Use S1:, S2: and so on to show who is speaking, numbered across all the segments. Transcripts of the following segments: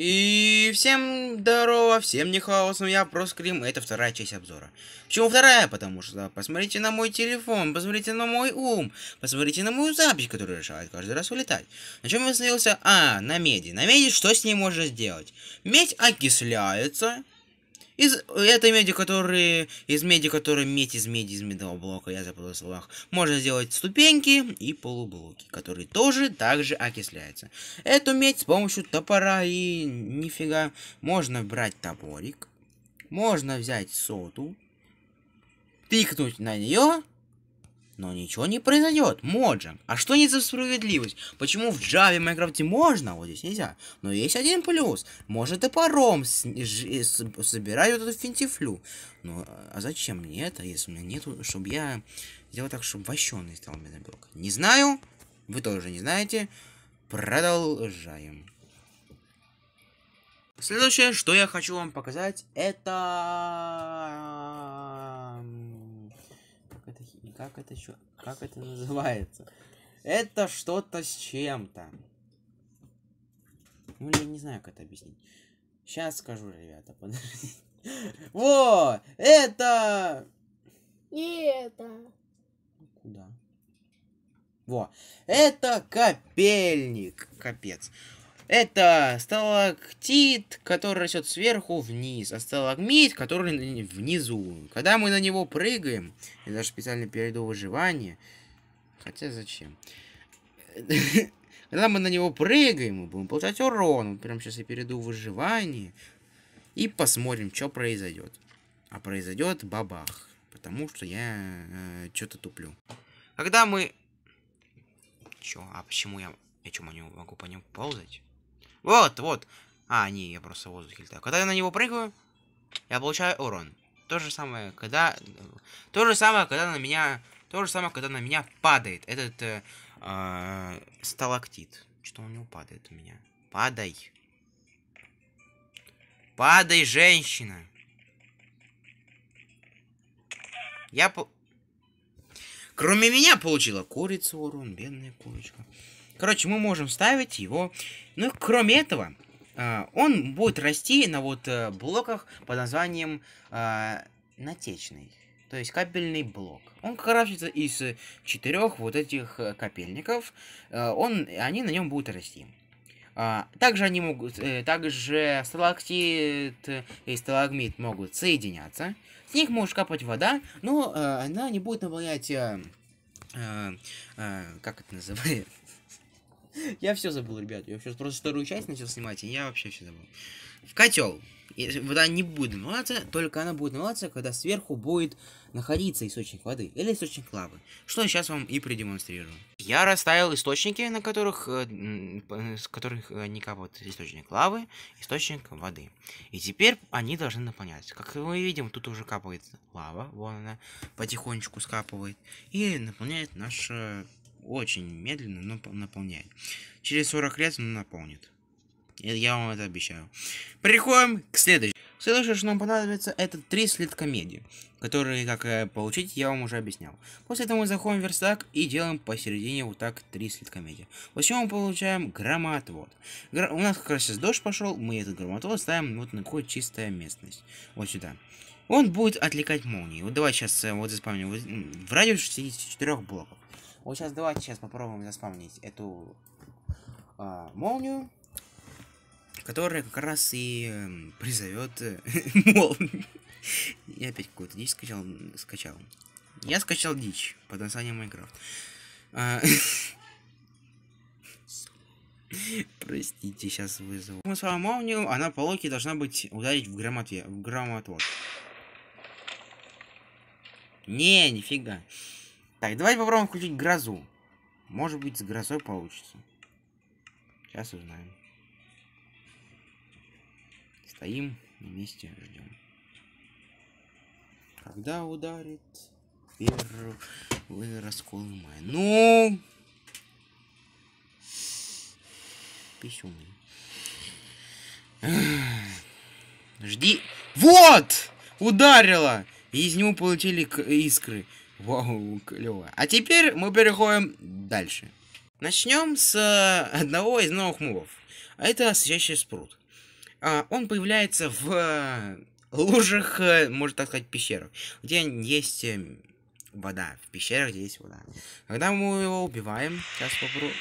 S1: И всем здорово, всем не хаос, но я проскрим, это вторая часть обзора. Почему вторая? Потому что посмотрите на мой телефон, посмотрите на мой ум, посмотрите на мою запись, которая решает каждый раз улетать. На чем я остановился? А, на меди. На меди что с ней можно сделать? Медь окисляется, из... Это меди, которые... Из меди, которые медь из меди, из медного блока, я забыл словах. Можно сделать ступеньки и полублоки, которые тоже также окисляются. Эту медь с помощью топора и нифига. Можно брать топорик. Можно взять соту. Тыкнуть на нее но ничего не произойдет, можем, А что не за справедливость? Почему в Java в Майнкрафте можно, а вот здесь нельзя? Но есть один плюс. Может и паром с... с... собирать вот эту финтифлю. Ну, а, а зачем мне это, если у меня нету, чтобы я сделал так, чтобы вощеный стал медобелок? Не знаю, вы тоже не знаете. Продолжаем. Следующее, что я хочу вам показать, это как это еще, как это называется? Это что-то с чем-то. Ну, я не знаю, как это объяснить. Сейчас скажу, ребята, подожди. Во! Это... И это. Куда? Во. Это капельник. Капец. Это сталактит, который растет сверху вниз, а сталагмит, который внизу. Когда мы на него прыгаем, я даже специально перейду выживание, хотя зачем? Когда мы на него прыгаем, мы будем получать урон. Прям сейчас я перейду в выживание и посмотрим, что произойдет. А произойдет бабах, потому что я э, что-то туплю. Когда мы... Чё? А почему я... Я чё, могу по нему ползать? Вот, вот. А, не, я просто в воздухе летаю. Когда я на него прыгаю, я получаю урон. То же самое, когда... То же самое, когда на меня... То же самое, когда на меня падает этот э, э, сталактит. Что он не падает у меня? Падай. Падай, женщина. Я по... Кроме меня получила курица урон, бедная курочка. Короче, мы можем ставить его. Ну, и кроме этого, а, он будет расти на вот э, блоках под названием а, натечный. То есть капельный блок. Он крафтится из четырех вот этих э, капельников. Э, он, они на нем будут расти. А, также они могут, также сталактит и сталагмит могут соединяться. С них может капать вода, но она не будет наполнять, как это называется, Я все забыл, ребят. Я сейчас просто вторую часть начал снимать, и я вообще все забыл. В котел. И вода не будет намываться, только она будет намываться, когда сверху будет находиться источник воды или источник лавы. Что сейчас вам и продемонстрирую. Я расставил источники, на которых, э, с которых э, никого. Вот источник лавы, источник воды. И теперь они должны наполняться. Как мы видим, тут уже капает лава, вон она потихонечку скапывает и наполняет наше очень медленно, но наполняет. Через 40 лет он наполнит. Я вам это обещаю. Переходим к следующему. Следующее, что нам понадобится, это три слитка меди, которые, как получить, я вам уже объяснял. После этого мы заходим в верстак и делаем посередине вот так три слитка меди. После чего мы получаем громоотвод. Гра у нас как раз сейчас дождь пошел, мы этот громоотвод ставим вот на какую чистая местность. Вот сюда. Он будет отвлекать молнии. Вот давай сейчас э, вот заспамним. Вот, в радиусе 64 блоков. Вот сейчас давайте сейчас попробуем заспамнить эту а, молнию, которая как раз и эм, призовет э, молнию. Я опять какую-то дичь скачал. скачал. Я скачал дичь под названием Майнкрафт. А, простите, сейчас вызову. Мы с вами молнию, она по логике должна быть ударить в грамоте, в грамотвод. Не, нифига. Так, давайте попробуем включить грозу. Может быть, с грозой получится. Сейчас узнаем. Стоим на месте, ждем. Когда ударит первый раскол мая? Ну! писюны. Жди. Вот! Ударила! из него получили искры. Вау, клево. А теперь мы переходим дальше. Начнем с э, одного из новых мувов. это освещающий спрут. А, он появляется в э, лужах, э, можно так сказать, пещерах, где есть эм, вода. В пещерах, где есть вода. Когда мы его убиваем, сейчас попробую.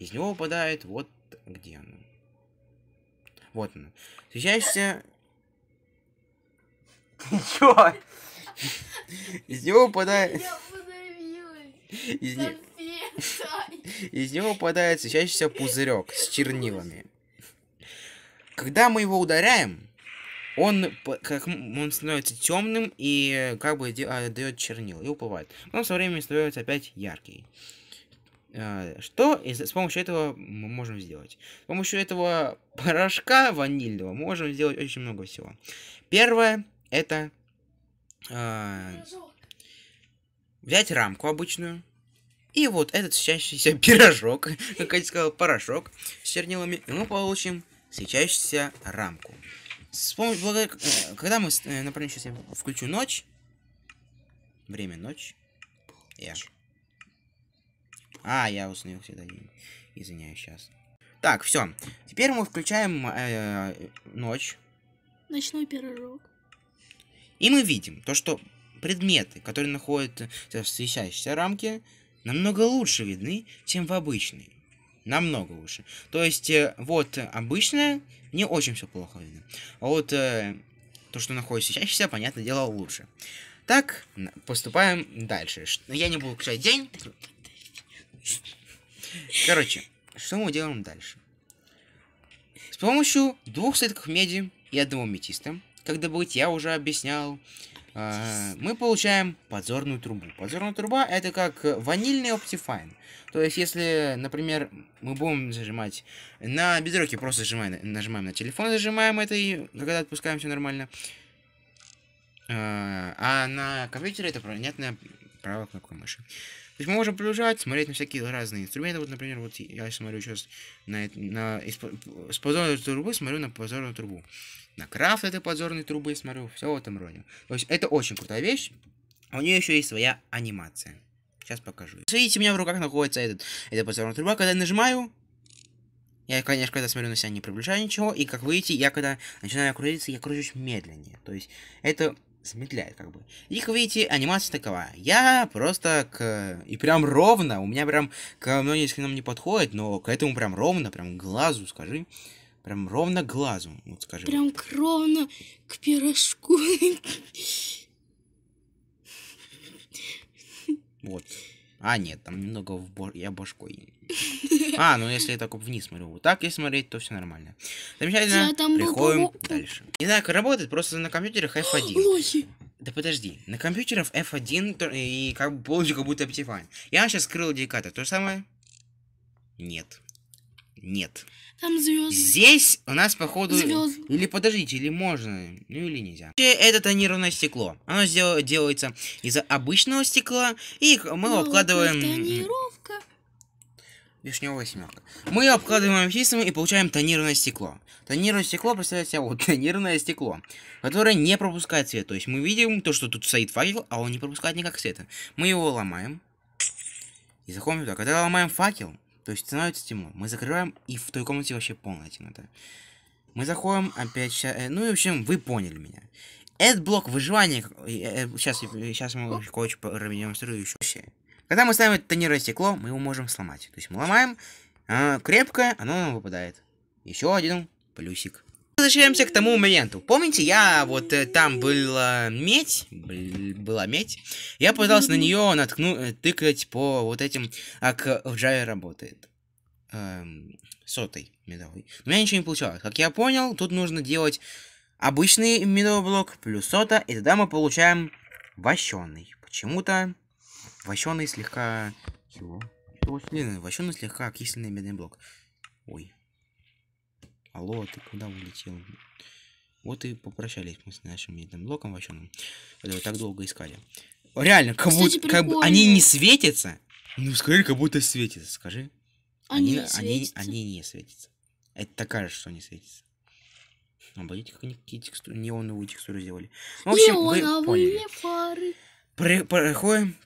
S1: Из него выпадает вот где он. Вот он. Встречаешься... Ты чё? Из него упадает... Из, не... Из него упадает светящийся пузырек с чернилами. Когда мы его ударяем, он, как, он становится темным и э, как бы а, дает чернил и уплывает. Потом со временем становится опять яркий. Э, что из, с помощью этого мы можем сделать? С помощью этого порошка ванильного мы можем сделать очень много всего. Первое это а, взять рамку обычную, и вот этот светящийся пирожок, как я сказал, порошок с чернилами, и мы получим светящуюся рамку. С помощью, э, когда мы, э, например, сейчас я включу ночь, время ночь, я... А, я установил всегда, извиняюсь, сейчас. Так, все. Теперь мы включаем э, ночь. Ночной пирожок. И мы видим то, что предметы, которые находятся в светящейся рамке, намного лучше видны, чем в обычной. Намного лучше. То есть, э, вот обычная, не очень все плохо видно. А вот э, то, что находится светящийся, понятное дело, лучше. Так, поступаем дальше. Я не буду кричать день. Короче, что мы делаем дальше? С помощью двух слитков меди и одного метиста когда быть, я уже объяснял. А, мы получаем подзорную трубу. Подзорная труба это как ванильный Optifine. То есть, если, например, мы будем зажимать на бедроке, просто зажимаем, нажимаем на телефон, зажимаем это и когда отпускаем все нормально. А, а на компьютере это понятная правая кнопка мыши. То есть мы можем приближать, смотреть на всякие разные инструменты. Вот, например, вот я смотрю сейчас на, на, на с подзорной трубы, смотрю на подзорную трубу. На крафт этой подзорной трубы смотрю, все в этом роде. То есть это очень крутая вещь. У нее еще есть своя анимация. Сейчас покажу. Видите, у меня в руках находится этот, эта подзорная труба. Когда я нажимаю, я, конечно, когда смотрю на себя, не приближаю ничего. И, как видите, я когда начинаю крутиться, я кручусь медленнее. То есть это замедляет, как бы. И, как видите, анимация такова. Я просто к... И прям ровно, у меня прям к многим скринам не подходит, но к этому прям ровно, прям глазу, скажи. Прям ровно глазу, вот скажи. Прям ровно к пирожку. Вот. А, нет, там немного в бо... я башкой. А, ну если я так вниз смотрю. Вот так если смотреть, то все нормально. Замечательно. Приходим был... дальше. Не знаю, как работает, просто на компьютерах F1. Лохи. Да подожди, на компьютерах F1 и как бы полностью как будто Optifine. Я сейчас скрыл деликата, то же самое? Нет. Нет. Там звезды. Здесь у нас, походу... Звезды. Или подождите, или можно, ну или нельзя. Это тонированное стекло. Оно сдел... делается из обычного стекла, и мы его обкладываем... Тонировка. Вишневая семерка. Мы ее обкладываем фисом и получаем тонированное стекло. Тонированное стекло представляет себя вот тонированное стекло, которое не пропускает свет. То есть мы видим то, что тут стоит факел, а он не пропускает никак света. Мы его ломаем. И заходим туда. Когда ломаем факел, то есть становится темно. Мы закрываем, и в той комнате вообще полная темнота. Мы заходим, опять сейчас... Э, ну и в общем, вы поняли меня. Это блок выживания. Э, э, сейчас, сейчас мы кое-что продемонстрирую еще. Когда мы ставим тонированное стекло, мы его можем сломать. То есть мы ломаем, а, крепкое, оно нам выпадает. Еще один плюсик возвращаемся к тому моменту. Помните, я вот э, там была медь, была медь. Я пытался на нее наткнуть э, тыкать по вот этим, как в Java работает. Эм, сотой медовой. Но у меня ничего не получалось. Как я понял, тут нужно делать обычный медовый блок плюс сота, и тогда мы получаем вощеный. Почему-то вощеный слегка... Чего? Вощеный слегка окисленный медный блок. Ой, Алло, ты куда улетел? Вот и попрощались мы с нашим медным блоком вообще, ну, который так долго искали. Реально, как будто как бы, они не светятся. Ну, скажи, как будто светятся, скажи. Они, они, светятся. они, они не светятся. Это такая что не светится. Обалдеть, как они какие текстуры, неоновые текстуры сделали. В общем, Неоновые вы поняли. фары. При, проходим